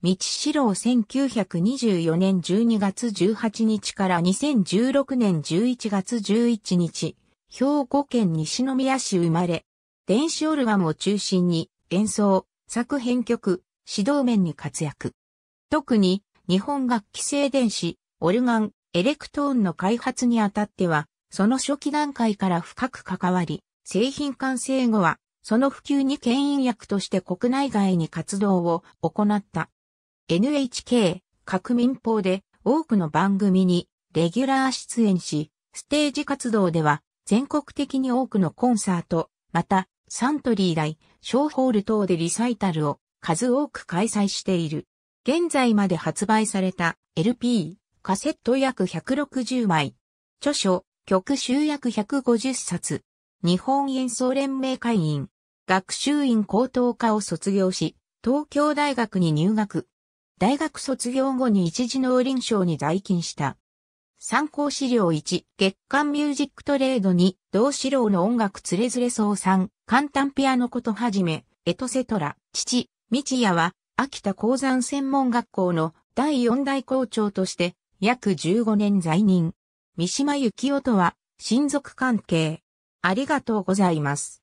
道四郎1924年12月18日から2016年11月11日、兵庫県西宮市生まれ、電子オルガンを中心に演奏、作編曲、指導面に活躍。特に日本楽器製電子、オルガン、エレクトーンの開発にあたっては、その初期段階から深く関わり、製品完成後は、その普及に牽引役として国内外に活動を行った。NHK、各民放で多くの番組にレギュラー出演し、ステージ活動では全国的に多くのコンサート、またサントリー来、小ホール等でリサイタルを数多く開催している。現在まで発売された LP、カセット約160枚、著書、曲集約150冊、日本演奏連盟会員、学習院高等科を卒業し、東京大学に入学。大学卒業後に一時農林省に在勤した。参考資料1、月刊ミュージックトレード2、同志郎の音楽つれづれ総産、簡単ピアノことはじめ、エトセトラ、父、道也は、秋田鉱山専門学校の第四代校長として、約15年在任。三島幸紀夫とは、親族関係。ありがとうございます。